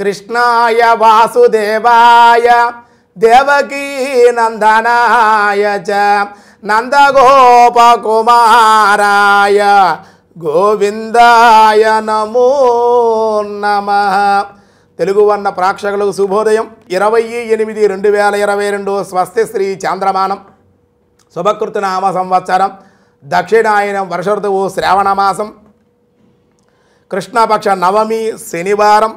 కృష్ణాయ వాసుదేవాయ దేవకీ నందనాయ చ నందగోపకుమారాయ గోవిందాయ నమో నమ తెలుగు వర్ణ ప్రేక్షకులకు శుభోదయం ఇరవై ఎనిమిది రెండు వేల ఇరవై రెండు స్వస్తి శ్రీ చాంద్రమానం శుభకృతి నామ సంవత్సరం దక్షిణాయనం వర్ష ఋతువు శ్రావణ మాసం కృష్ణపక్ష నవమి శనివారం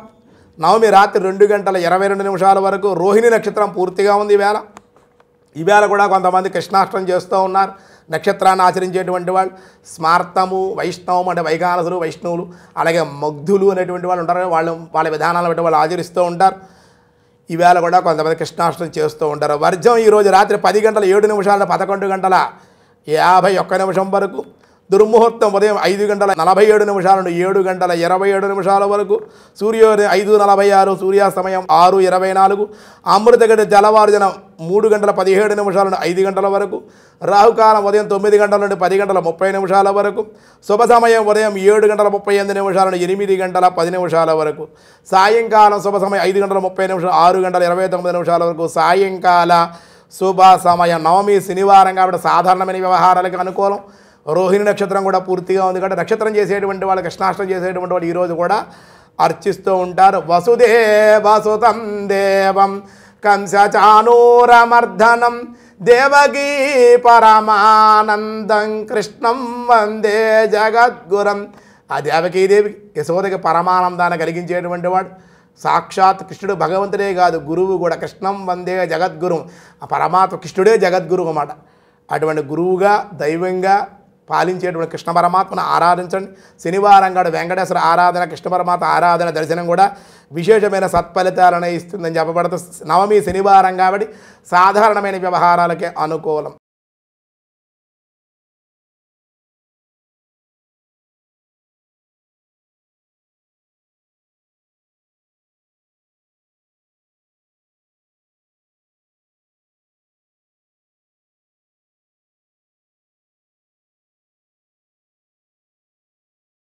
నవమి రాత్రి రెండు గంటల ఇరవై రెండు నిమిషాల వరకు రోహిణి నక్షత్రం పూర్తిగా ఉంది ఈవేళ ఈవేళ కూడా కొంతమంది కృష్ణాష్టం చేస్తూ ఉన్నారు నక్షత్రాన్ని ఆచరించేటువంటి వాళ్ళు స్మార్తము వైష్ణవం అంటే వైకానసులు వైష్ణవులు అలాగే మగ్ధులు అనేటువంటి వాళ్ళు ఉంటారు వాళ్ళు వాళ్ళ విధానాలు బట్టి వాళ్ళు ఆచరిస్తూ ఉంటారు ఈవేళ కూడా కొంతమంది కృష్ణాష్టం చేస్తూ ఉంటారు వర్జం ఈరోజు రాత్రి పది గంటల ఏడు నిమిషాల పదకొండు గంటల యాభై ఒక్క నిమిషం వరకు దుర్ముహూర్తం ఉదయం ఐదు గంటల నలభై ఏడు నిమిషాల నుండి ఏడు గంటల ఇరవై ఏడు నిమిషాల వరకు సూర్యోదయం ఐదు నలభై ఆరు సూర్యాస్తమయం ఆరు ఇరవై నాలుగు అమృతగడ్డ జలవార్జన మూడు గంటల పదిహేడు నిమిషాల నుండి ఐదు గంటల వరకు రాహుకాలం ఉదయం తొమ్మిది గంటల నుండి పది గంటల ముప్పై నిమిషాల వరకు శుభ సమయం ఉదయం ఏడు గంటల ముప్పై ఎనిమిది నిమిషాల నుండి ఎనిమిది గంటల పది నిమిషాల వరకు సాయంకాలం శుభ సమయం ఐదు గంటల ముప్పై నిమిషాలు ఆరు గంటల ఇరవై తొమ్మిది నిమిషాల వరకు సాయంకాల శుభ సమయం నవమి శనివారం కాబట్టి సాధారణమైన వ్యవహారాలకు అనుకూలం రోహిణి నక్షత్రం కూడా పూర్తిగా ఉంది కాబట్టి నక్షత్రం చేసేటువంటి వాళ్ళు కృష్ణాష్టం చేసేటువంటి వాళ్ళు ఈరోజు కూడా అర్చిస్తూ ఉంటారు వసుదేవసుతం దేవం కంసచానూరమర్ధనం దేవగీ పరమానందం కృష్ణం వందే జగద్గురం ఆ దేవకీదేవి యశోదకి పరమానందాన్ని కలిగించేటువంటి వాడు సాక్షాత్ కృష్ణుడు భగవంతుడే కాదు గురువు కూడా కృష్ణం వందే జగద్గురు ఆ పరమాత్మ కృష్ణుడే జగద్గురు అన్నమాట అటువంటి గురువుగా దైవంగా పాలించేటువంటి కృష్ణ పరమాత్మను ఆరాధించండి శనివారం గడు వెంకటేశ్వర ఆరాధన కృష్ణ పరమాత్మ ఆరాధన దర్శనం కూడా విశేషమైన సత్ఫలితాలను ఇస్తుందని చెప్పబడుతుంది నవమి శనివారం కాబట్టి సాధారణమైన వ్యవహారాలకే అనుకూలం